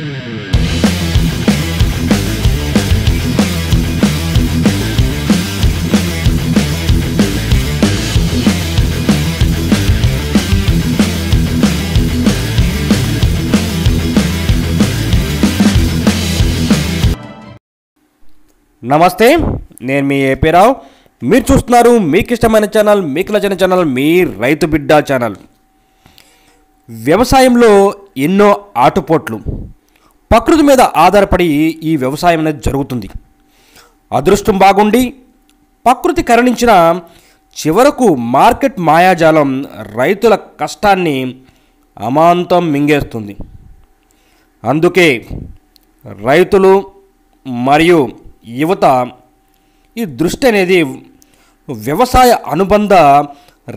నమస్తే నేను మీ ఏపీ రావు మీరు చూస్తున్నారు మీకు ఇష్టమైన ఛానల్ మీకు నచ్చిన ఛానల్ మీ రైతు బిడ్డ ఛానల్ వ్యవసాయంలో ఎన్నో ఆటుపోట్లు ప్రకృతి మీద ఆధారపడి ఈ వ్యవసాయం అనేది జరుగుతుంది అదృష్టం బాగుండి ప్రకృతి కరణించిన చివరకు మార్కెట్ మాయాజాలం రైతుల కష్టాన్ని అమాంతం మింగేస్తుంది అందుకే రైతులు మరియు యువత ఈ దృష్టి అనేది వ్యవసాయ అనుబంధ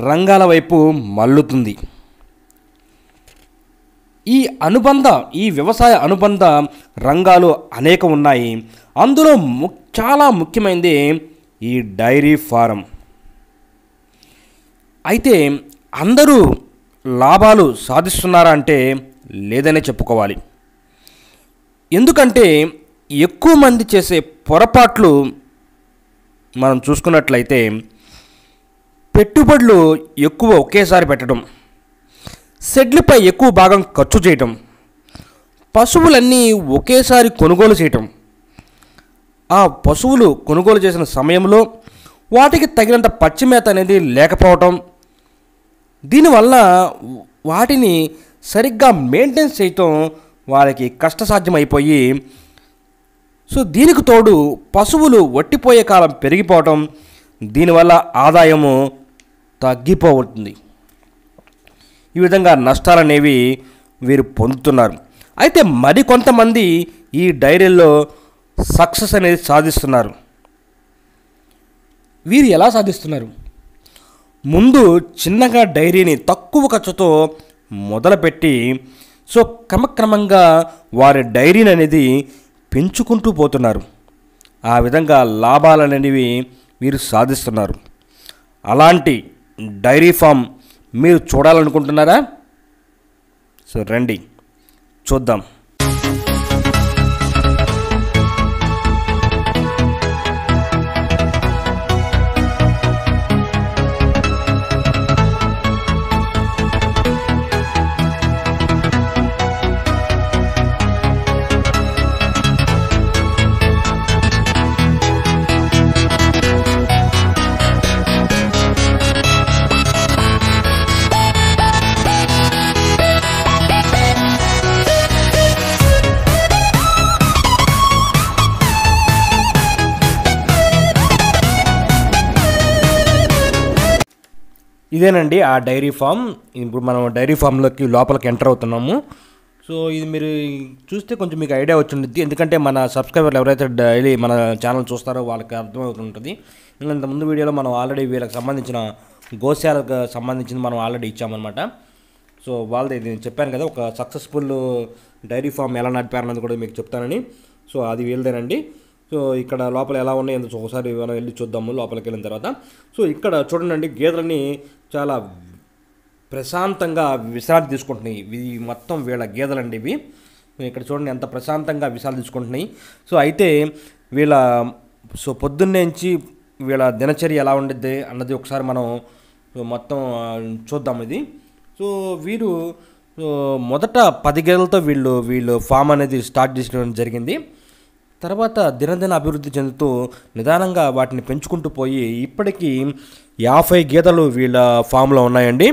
రంగాల వైపు మల్లుతుంది ఈ అనుబంధ ఈ వ్యవసాయ అనుబంధ రంగాలు అనేక ఉన్నాయి అందులో ము చాలా ముఖ్యమైనది ఈ డైరీ ఫారం అయితే అందరూ లాభాలు సాధిస్తున్నారా అంటే లేదనే చెప్పుకోవాలి ఎందుకంటే ఎక్కువ మంది చేసే పొరపాట్లు మనం చూసుకున్నట్లయితే పెట్టుబడులు ఎక్కువ ఒకేసారి పెట్టడం షెడ్లపై ఎక్కువ భాగం ఖర్చు చేయటం పశువులన్నీ ఒకేసారి కొనుగోలు చేయటం ఆ పశువులు కొనుగోలు చేసిన సమయంలో వాటికి తగినంత పచ్చి మేత అనేది లేకపోవటం దీనివల్ల వాటిని సరిగ్గా మెయింటైన్ చేయటం వాళ్ళకి కష్టసాధ్యమైపోయి సో దీనికి తోడు పశువులు వట్టిపోయే కాలం పెరిగిపోవటం దీనివల్ల ఆదాయము తగ్గిపోతుంది ఈ విధంగా నష్టాలనేవి వీరు పొందుతున్నారు అయితే మరికొంతమంది ఈ డైరీల్లో సక్సెస్ అనేది సాధిస్తున్నారు వీరు ఎలా సాధిస్తున్నారు ముందు చిన్నగా డైరీని తక్కువ ఖర్చుతో మొదలుపెట్టి సో క్రమక్రమంగా వారి డైరీని అనేది పెంచుకుంటూ పోతున్నారు ఆ విధంగా లాభాలు అనేవి వీరు సాధిస్తున్నారు అలాంటి డైరీ ఫామ్ మీరు చూడాలనుకుంటున్నారా సో రండి చూద్దాం ఇదేనండి ఆ డైరీ ఫామ్ ఇప్పుడు మనం డైరీ ఫామ్లోకి లోపలికి ఎంటర్ అవుతున్నాము సో ఇది మీరు చూస్తే కొంచెం మీకు ఐడియా వచ్చింటుంది ఎందుకంటే మన సబ్స్క్రైబర్లు ఎవరైతే డైలీ మన ఛానల్ చూస్తారో వాళ్ళకి అర్థమవుతుంటుంది ఇంత ముందు వీడియోలో మనం ఆల్రెడీ వీళ్ళకి సంబంధించిన గోశాలకు సంబంధించింది మనం ఆల్రెడీ ఇచ్చామన్నమాట సో వాళ్ళది నేను చెప్పాను కదా ఒక సక్సెస్ఫుల్ డైరీ ఫామ్ ఎలా నడిపారన్నది కూడా మీకు చెప్తానని సో అది వీళ్ళదేనండి సో ఇక్కడ లోపల ఎలా ఉన్నాయి ఎందుకు ఒకసారి మనం వెళ్ళి చూద్దాము లోపలికి వెళ్ళిన తర్వాత సో ఇక్కడ చూడండి గేదెలని చాలా ప్రశాంతంగా విశ్రాంతి తీసుకుంటున్నాయి ఇవి మొత్తం వీళ్ళ గేదెలండి ఇవి ఇక్కడ చూడండి ఎంత ప్రశాంతంగా విశ్రాంతి తీసుకుంటున్నాయి సో అయితే వీళ్ళ సో పొద్దున్నేంచి వీళ్ళ దినచర్య ఎలా ఉండిద్ది అన్నది ఒకసారి మనం మొత్తం చూద్దాం ఇది సో వీరు మొదట పది గేదెలతో వీళ్ళు వీళ్ళు ఫామ్ అనేది స్టార్ట్ చేసుకోవడం జరిగింది తర్వాత దినదిన అభివృద్ధి చెందుతూ నిదానంగా వాటిని పెంచుకుంటూ పోయి ఇప్పటికీ యాభై గీతలు వీళ్ళ ఫామ్లో ఉన్నాయండి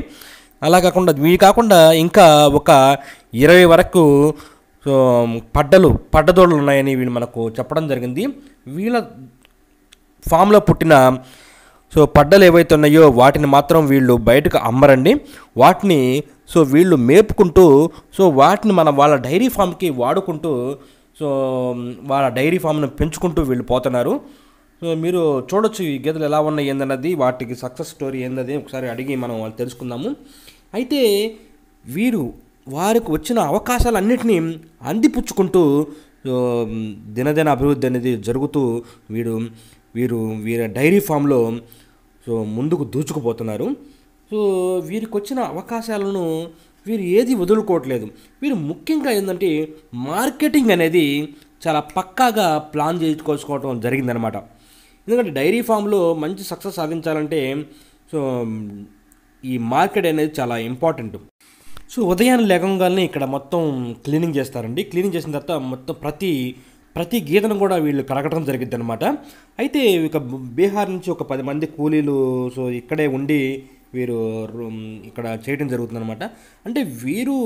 అలా కాకుండా ఇవి కాకుండా ఇంకా ఒక ఇరవై వరకు పడ్డలు పడ్డదోళ్ళు ఉన్నాయని వీళ్ళు మనకు చెప్పడం జరిగింది వీళ్ళ ఫామ్లో పుట్టిన సో పడ్డలు ఏవైతే ఉన్నాయో వాటిని మాత్రం వీళ్ళు బయటకు అమ్మరండి వాటిని సో వీళ్ళు మేపుకుంటూ సో వాటిని మనం వాళ్ళ డైరీ ఫామ్కి వాడుకుంటూ సో వాళ్ళ డైరీ ఫామ్ను పెంచుకుంటూ వీళ్ళు పోతున్నారు సో మీరు చూడొచ్చు ఈ గేదెలు ఎలా ఉన్నాయి ఏందన్నది వాటికి సక్సెస్ స్టోరీ ఏందది ఒకసారి అడిగి మనం వాళ్ళు తెలుసుకుందాము అయితే వీరు వారికి వచ్చిన అవకాశాలన్నింటినీ అందిపుచ్చుకుంటూ దినదిన అభివృద్ధి అనేది జరుగుతూ వీడు వీరు వీరి డైరీ ఫామ్లో సో ముందుకు దూచుకుపోతున్నారు సో వీరికి వచ్చిన అవకాశాలను వీరు ఏది వదులుకోవట్లేదు వీరు ముఖ్యంగా ఏంటంటే మార్కెటింగ్ అనేది చాలా పక్కాగా ప్లాన్ చేసుకోసుకోవడం జరిగిందనమాట ఎందుకంటే డైరీ ఫామ్లో మంచి సక్సెస్ సాధించాలంటే సో ఈ మార్కెట్ అనేది చాలా ఇంపార్టెంట్ సో ఉదయాన్నే లేకంగానే ఇక్కడ మొత్తం క్లీనింగ్ చేస్తారండి క్లీనింగ్ చేసిన తర్వాత మొత్తం ప్రతి ప్రతి గీతను కూడా వీళ్ళు కడగడం జరిగిందనమాట అనమాట అయితే ఇక బీహార్ నుంచి ఒక పది మంది కూలీలు సో ఇక్కడే ఉండి వీరు ఇక్కడ చేయడం జరుగుతుందనమాట అంటే వీరు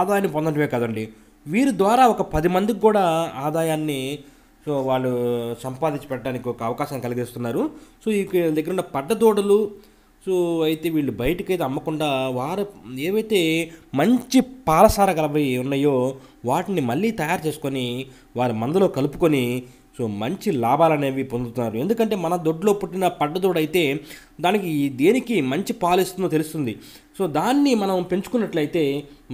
ఆదాయాన్ని పొందడమే కదండి వీరి ద్వారా ఒక పది మందికి కూడా ఆదాయాన్ని సో వాళ్ళు సంపాదించి పెట్టడానికి ఒక అవకాశం కలిగిస్తున్నారు సో ఈ దగ్గర ఉన్న పడ్డదోడలు సో అయితే వీళ్ళు బయటకు అయితే అమ్మకుండా వారు ఏవైతే మంచి పాలసార కలవి ఉన్నాయో వాటిని మళ్ళీ తయారు చేసుకొని వారి మందులో కలుపుకొని సో మంచి లాభాలు అనేవి పొందుతున్నారు ఎందుకంటే మన దొడ్లో పుట్టిన పడ్డదోడైతే దానికి దేనికి మంచి పాలు ఇస్తుందో తెలుస్తుంది సో దాన్ని మనం పెంచుకున్నట్లయితే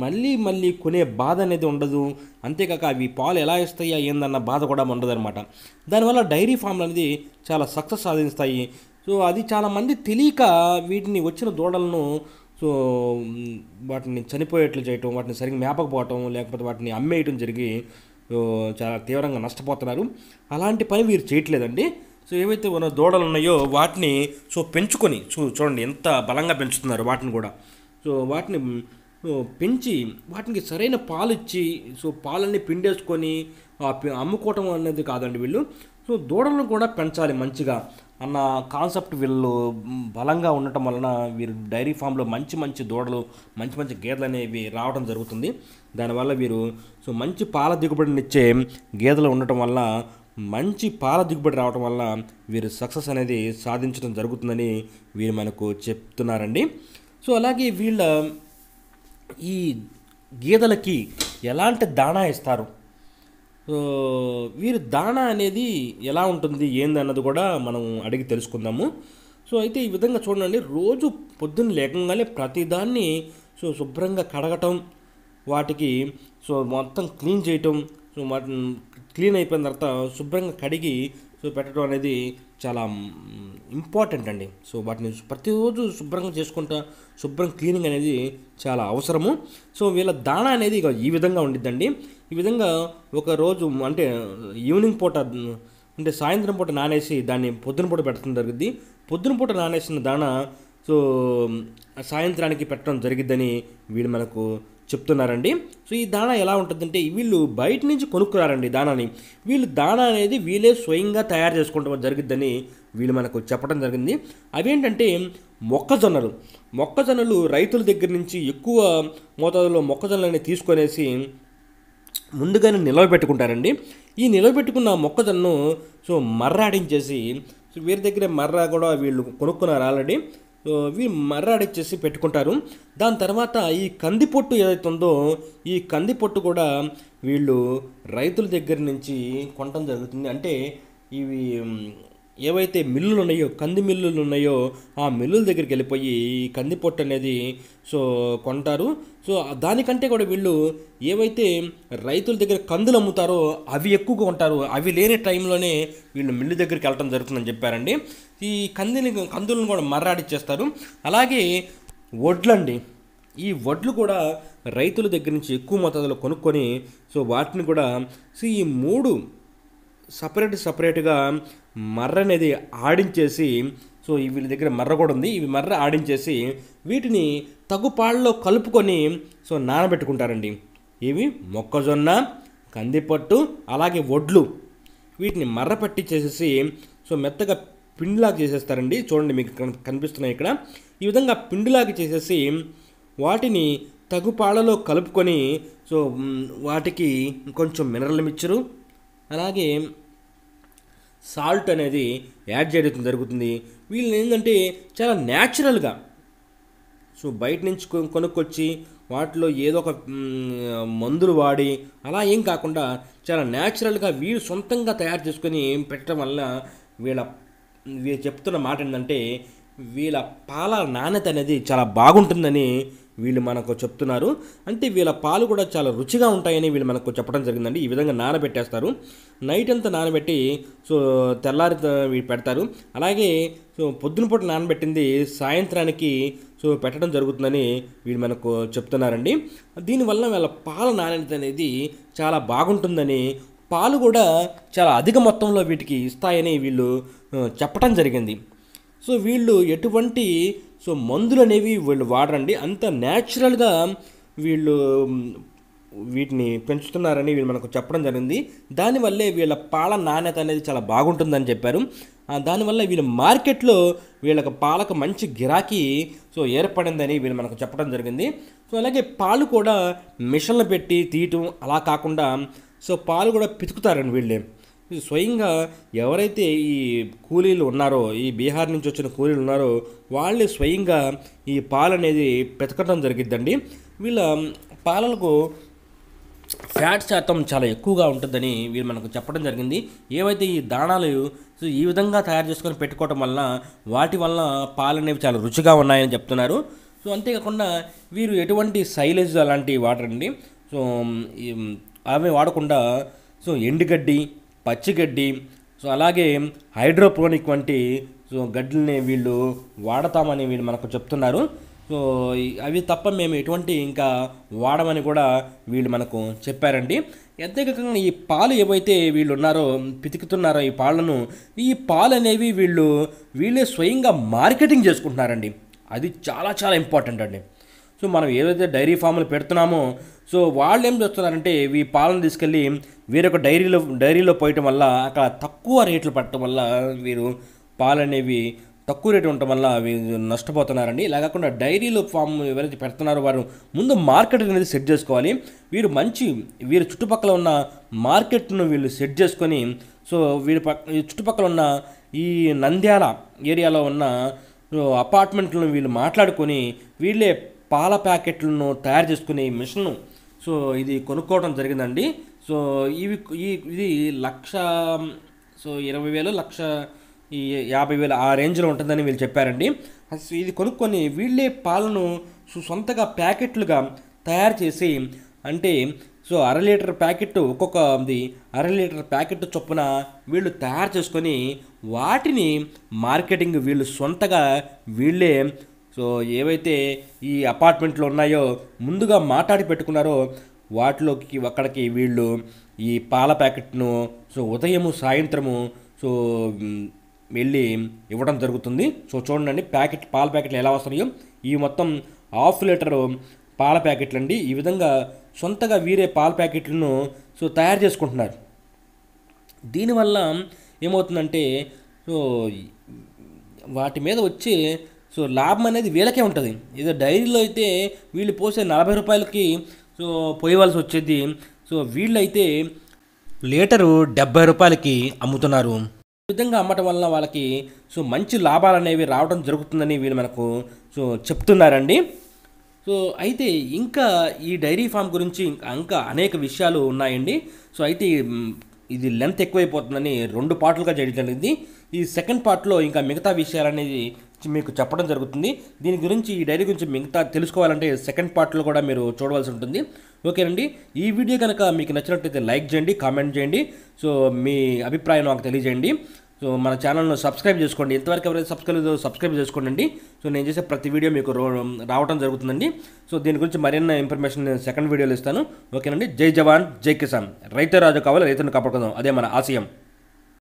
మళ్ళీ మళ్ళీ కొనే బాధ అనేది ఉండదు అంతేకాక అవి పాలు ఎలా ఇస్తాయా ఏందన్న బాధ కూడా ఉండదన్నమాట దానివల్ల డైరీ ఫామ్లు అనేది చాలా సక్సెస్ సాధిస్తాయి సో అది చాలామంది తెలియక వీటిని వచ్చిన దూడలను సో వాటిని చనిపోయేట్లు చేయటం వాటిని సరిగ్గా మేపకపోవటం లేకపోతే వాటిని అమ్మేయటం జరిగి చాలా తీవ్రంగా నష్టపోతున్నారు అలాంటి పని వీరు చేయట్లేదండి సో ఏవైతే ఉన్న దూడలు ఉన్నాయో వాటిని సో పెంచుకొని చూ చూడండి ఎంత బలంగా పెంచుతున్నారు వాటిని కూడా సో వాటిని పెంచి వాటికి సరైన పాలు ఇచ్చి సో పాలన్నీ పిండేసుకొని అమ్ముకోవటం అనేది కాదండి వీళ్ళు సో దూడలను కూడా పెంచాలి మంచిగా అన్న కాన్సెప్ట్ వీళ్ళు బలంగా ఉండటం వలన వీరు డైరీ ఫామ్లో మంచి మంచి దూడలు మంచి మంచి గేదెలు అనేవి రావడం జరుగుతుంది దానివల్ల వీరు సో మంచి పాల దిగుబడినిచ్చే గేదెలు ఉండటం వల్ల మంచి పాల దిగుబడి రావటం వల్ల వీరు సక్సెస్ అనేది సాధించడం జరుగుతుందని వీరు మనకు చెప్తున్నారండి సో అలాగే వీళ్ళ ఈ గేదెలకి ఎలాంటి దాణా ఇస్తారు వీరి దాణ అనేది ఎలా ఉంటుంది ఏందన్నది కూడా మనం అడిగి తెలుసుకుందాము సో అయితే ఈ విధంగా చూడండి రోజు పొద్దున్న లేకంగానే ప్రతిదాన్ని సో శుభ్రంగా కడగటం వాటికి సో మొత్తం క్లీన్ చేయటం సో క్లీన్ అయిపోయిన తర్వాత శుభ్రంగా కడిగి సో పెట్టడం అనేది చాలా ఇంపార్టెంట్ అండి సో వాటిని ప్రతిరోజు శుభ్రంగా చేసుకుంటా శుభ్రం క్లీనింగ్ అనేది చాలా అవసరము సో వీళ్ళ దాణా అనేది ఇక ఈ విధంగా ఉండిద్దండి ఈ విధంగా ఒక రోజు అంటే ఈవినింగ్ పూట అంటే సాయంత్రం పూట నానేసి దాన్ని పొద్దున పూట పెట్టడం జరిగింది పొద్దున పూట నానేసిన దాణా సో సాయంత్రానికి పెట్టడం జరిగిద్దని వీళ్ళు మనకు చెప్తున్నారండి సో ఈ దాణా ఎలా ఉంటుందంటే వీళ్ళు బయట నుంచి కొనుక్కున్నారండి దానాని వీళ్ళు దాణా అనేది వీళ్ళే స్వయంగా తయారు చేసుకుంటాం జరిగిద్దని వీళ్ళు మనకు చెప్పడం జరిగింది అవేంటంటే మొక్కజొన్నలు మొక్కజొన్నలు రైతుల దగ్గర నుంచి ఎక్కువ మోతాదులో మొక్కజొన్నలని తీసుకొనేసి ముందుగానే పెట్టుకుంటారండి ఈ పెట్టుకున్న మొక్కజొన్నను సో మర్రాడించేసి సో వీరి దగ్గరే మర్ర కూడా వీళ్ళు కొనుక్కున్నారు ఆల్రెడీ ఇవి మర్రాడిచ్చేసి పెట్టుకుంటారు దాని తర్వాత ఈ కంది పొట్టు ఏదైతే ఉందో ఈ కంది పొట్టు కూడా వీళ్ళు రైతుల దగ్గర నుంచి కొనడం జరుగుతుంది అంటే ఇవి ఏవైతే మిల్లులు ఉన్నాయో కంది మిల్లులు ఉన్నాయో ఆ మిల్లుల దగ్గరికి వెళ్ళిపోయి ఈ కంది పొట్టు అనేది సో కొంటారు సో దానికంటే కూడా వీళ్ళు ఏవైతే రైతుల దగ్గర కందులు అమ్ముతారో అవి ఎక్కువగా ఉంటారు అవి లేని టైంలోనే వీళ్ళు మిల్లు దగ్గరికి వెళ్ళటం జరుగుతుందని చెప్పారండి ఈ కందిని కందులను కూడా మర్రాడిచ్చేస్తారు అలాగే వడ్లండి ఈ వడ్లు కూడా రైతుల దగ్గర నుంచి ఎక్కువ మొత్తంలో కొనుక్కొని సో వాటిని కూడా సో ఈ మూడు సపరేట్ సపరేట్గా మర్ర అనేది ఆడించేసి సో వీళ్ళ దగ్గర మర్ర కూడా ఉంది ఇవి మర్ర ఆడించేసి వీటిని తగుపాళ్ళలో కలుపుకొని సో నానబెట్టుకుంటారండి ఇవి మొక్కజొన్న కందిపట్టు అలాగే వడ్లు వీటిని మర్ర పట్టించేసేసి సో మెత్తగా పిండిలాగా చేసేస్తారండి చూడండి మీకు కనిపిస్తున్నాయి ఇక్కడ ఈ విధంగా పిండిలాగా చేసేసి వాటిని తగు పాలలో కలుపుకొని సో వాటికి కొంచెం మినరల్ మిక్చరు అలాగే సాల్ట్ అనేది యాడ్ చేయడం జరుగుతుంది వీళ్ళని ఏంటంటే చాలా న్యాచురల్గా సో బయట నుంచి కొనుక్కొచ్చి వాటిలో ఏదో ఒక మందులు వాడి అలా ఏం కాకుండా చాలా న్యాచురల్గా వీళ్ళు సొంతంగా తయారు చేసుకొని పెట్టడం వల్ల వీళ్ళ వీరు చెప్తున్న మాట ఏంటంటే వీళ్ళ పాల నాణ్యత అనేది చాలా బాగుంటుందని వీళ్ళు మనకు చెప్తున్నారు అంటే వీళ్ళ పాలు కూడా చాలా రుచిగా ఉంటాయని వీళ్ళు మనకు చెప్పడం జరిగిందండి ఈ విధంగా నానబెట్టేస్తారు నైట్ అంతా నానబెట్టి సో తెల్లారి పెడతారు అలాగే సో పొద్దునపూట నానబెట్టింది సాయంత్రానికి సో పెట్టడం జరుగుతుందని వీళ్ళు మనకు చెప్తున్నారండి దీనివల్ల వీళ్ళ పాల నాణ్యత అనేది చాలా బాగుంటుందని పాలు కూడా చాలా అధిక మొత్తంలో వీటికి ఇస్తాయని వీళ్ళు చెప్పడం జరిగింది సో వీళ్ళు ఎటువంటి సో మందులు అనేవి వీళ్ళు వాడరండి అంత న్యాచురల్గా వీళ్ళు వీటిని పెంచుతున్నారని వీళ్ళు మనకు చెప్పడం జరిగింది దానివల్లే వీళ్ళ పాల నాణ్యత అనేది చాలా బాగుంటుందని చెప్పారు దానివల్ల వీళ్ళ మార్కెట్లో వీళ్ళకి పాలకు మంచి గిరాకీ సో ఏర్పడిందని వీళ్ళు మనకు చెప్పడం జరిగింది సో అలాగే పాలు కూడా మిషన్లు పెట్టి తీయటం అలా కాకుండా సో పాలు కూడా పితుకుతారండి వీళ్ళే స్వయంగా ఎవరైతే ఈ కూలీలు ఉన్నారో ఈ బీహార్ నుంచి వచ్చిన కూలీలు ఉన్నారో వాళ్ళే స్వయంగా ఈ పాలు అనేది పెతకటం జరిగిద్దండి వీళ్ళ పాలలకు ఫ్యాట్ శాతం చాలా ఎక్కువగా ఉంటుందని వీళ్ళు మనకు చెప్పడం జరిగింది ఏవైతే ఈ దాణాలు సో ఈ విధంగా తయారు చేసుకొని పెట్టుకోవటం వలన వాటి వలన పాలు అనేవి చాలా రుచిగా ఉన్నాయని చెప్తున్నారు సో అంతేకాకుండా వీరు ఎటువంటి సైలేజ్ అలాంటి వాటర్ అండి సో అవి వాడకుండా సో ఎండుగడ్డి పచ్చిగడ్డి సో అలాగే హైడ్రోపోనిక్ వంటి సో గడ్డిని వీళ్ళు వాడతామని వీళ్ళు మనకు చెప్తున్నారు సో అవి తప్ప మేము ఎటువంటి ఇంకా వాడమని కూడా వీళ్ళు మనకు చెప్పారండి అంతేకాకుండా ఈ పాలు ఏవైతే వీళ్ళు ఉన్నారో పితుకుతున్నారో ఈ పాలను ఈ పాలు అనేవి వీళ్ళు వీళ్ళే స్వయంగా మార్కెటింగ్ చేసుకుంటున్నారండి అది చాలా చాలా ఇంపార్టెంట్ అండి సో మనం ఏదైతే డైరీ ఫామ్లు పెడుతున్నామో సో వాళ్ళు ఏం చేస్తున్నారంటే ఈ పాలను తీసుకెళ్ళి వేరొక డైరీలో డైరీలో పోయటం వల్ల అక్కడ తక్కువ రేట్లు పడటం వల్ల వీరు పాలు అనేవి తక్కువ రేటు ఉండటం వల్ల నష్టపోతున్నారండి ఇలా కాకుండా డైరీలో ఫామ్ ఎవరైతే పెడుతున్నారో వారు ముందు మార్కెట్ అనేది సెట్ చేసుకోవాలి వీరు మంచి వీరు చుట్టుపక్కల ఉన్న మార్కెట్ను వీళ్ళు సెట్ చేసుకొని సో వీరి పక్క చుట్టుపక్కల ఉన్న ఈ నంద్యాల ఏరియాలో ఉన్న అపార్ట్మెంట్లను వీళ్ళు మాట్లాడుకొని వీళ్ళే పాల ప్యాకెట్లను తయారు చేసుకునే మిషన్ సో ఇది కొనుక్కోవడం జరిగిందండి సో ఇవి ఈ ఇది లక్ష సో ఇరవై వేలు లక్ష ఈ యాభై వేలు ఆ రేంజ్లో ఉంటుందని వీళ్ళు చెప్పారండి ఇది కొనుక్కొని వీళ్ళే పాలను సొంతగా ప్యాకెట్లుగా తయారు చేసి అంటే సో అర లీటర్ ప్యాకెట్ ఒక్కొక్కది అర లీటర్ ప్యాకెట్ చొప్పున వీళ్ళు తయారు చేసుకొని వాటిని మార్కెటింగ్ వీళ్ళు సొంతగా వీళ్ళే సో ఏవైతే ఈ అపార్ట్మెంట్లు ఉన్నాయో ముందుగా మాట్లాడి పెట్టుకున్నారో వాటిలోకి అక్కడికి వీళ్ళు ఈ పాల ప్యాకెట్ను సో ఉదయము సాయంత్రము సో వెళ్ళి ఇవ్వడం జరుగుతుంది సో చూడండి ప్యాకెట్ పాల ప్యాకెట్లు ఎలా వస్తున్నాయో ఈ మొత్తం హాఫ్ లీటరు పాల ప్యాకెట్లు అండి ఈ విధంగా సొంతగా వీరే పాల ప్యాకెట్లను సో తయారు చేసుకుంటున్నారు దీనివల్ల ఏమవుతుందంటే సో వాటి మీద వచ్చే సో లాభం అనేది వీళ్ళకే ఉంటుంది ఏదో డైరీలో అయితే వీళ్ళు పోసే నలభై రూపాయలకి సో పోయవలసి వచ్చేది సో వీళ్ళైతే లీటరు డెబ్బై రూపాయలకి అమ్ముతున్నారు ఈ విధంగా అమ్మటం వలన వాళ్ళకి సో మంచి లాభాలు అనేవి రావడం జరుగుతుందని వీళ్ళు మనకు సో చెప్తున్నారండి సో అయితే ఇంకా ఈ డైరీ ఫామ్ గురించి ఇంకా అనేక విషయాలు ఉన్నాయండి సో అయితే ఇది లెంత్ ఎక్కువైపోతుందని రెండు పార్ట్లుగా చేయడం జరిగింది ఈ సెకండ్ పార్ట్లో ఇంకా మిగతా విషయాలు అనేది మీకు చెప్పడం జరుగుతుంది దీని గురించి ఈ డైరీ గురించి మిగతా తెలుసుకోవాలంటే సెకండ్ పార్ట్లో కూడా మీరు చూడవలసి ఉంటుంది ఓకేనండి ఈ వీడియో కనుక మీకు నచ్చినట్టయితే లైక్ చేయండి కామెంట్ చేయండి సో మీ అభిప్రాయం నాకు తెలియజేయండి సో మన ఛానల్ను సబ్స్క్రైబ్ చేసుకోండి ఎంతవరకు ఎవరైతే సబ్స్క్రైబ్ లేదో సబ్స్క్రైబ్ చేసుకోండి సో నేను చేసే ప్రతి వీడియో మీకు రావడం జరుగుతుందండి సో దీని గురించి మరిన్న ఇన్ఫర్మేషన్ నేను సెకండ్ వీడియోలో ఇస్తాను ఓకేనండి జై జవాన్ జై కిసాన్ రైతు రాజు కావాలి రైతును కాపాడుకుందాం అదే మన ఆశయం